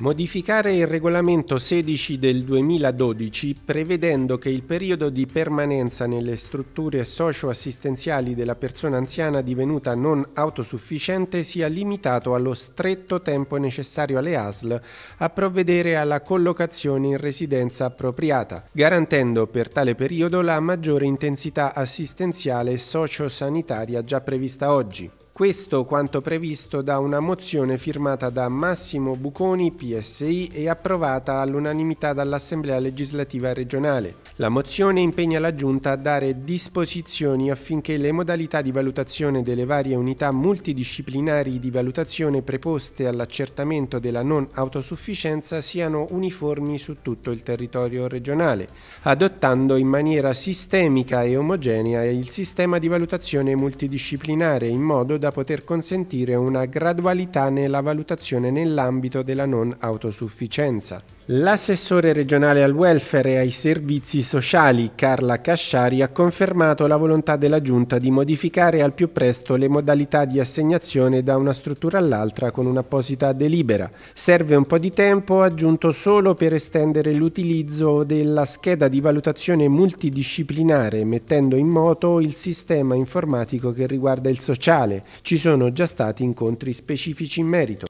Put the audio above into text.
Modificare il regolamento 16 del 2012 prevedendo che il periodo di permanenza nelle strutture socio-assistenziali della persona anziana divenuta non autosufficiente sia limitato allo stretto tempo necessario alle ASL a provvedere alla collocazione in residenza appropriata, garantendo per tale periodo la maggiore intensità assistenziale socio-sanitaria già prevista oggi. Questo quanto previsto da una mozione firmata da Massimo Buconi, PSI, e approvata all'unanimità dall'Assemblea legislativa regionale. La mozione impegna la Giunta a dare disposizioni affinché le modalità di valutazione delle varie unità multidisciplinari di valutazione preposte all'accertamento della non autosufficienza siano uniformi su tutto il territorio regionale, adottando in maniera sistemica e omogenea il sistema di valutazione multidisciplinare in modo da da poter consentire una gradualità nella valutazione nell'ambito della non autosufficienza. L'assessore regionale al welfare e ai servizi sociali Carla Casciari ha confermato la volontà della Giunta di modificare al più presto le modalità di assegnazione da una struttura all'altra con un'apposita delibera. Serve un po' di tempo aggiunto solo per estendere l'utilizzo della scheda di valutazione multidisciplinare mettendo in moto il sistema informatico che riguarda il sociale. Ci sono già stati incontri specifici in merito.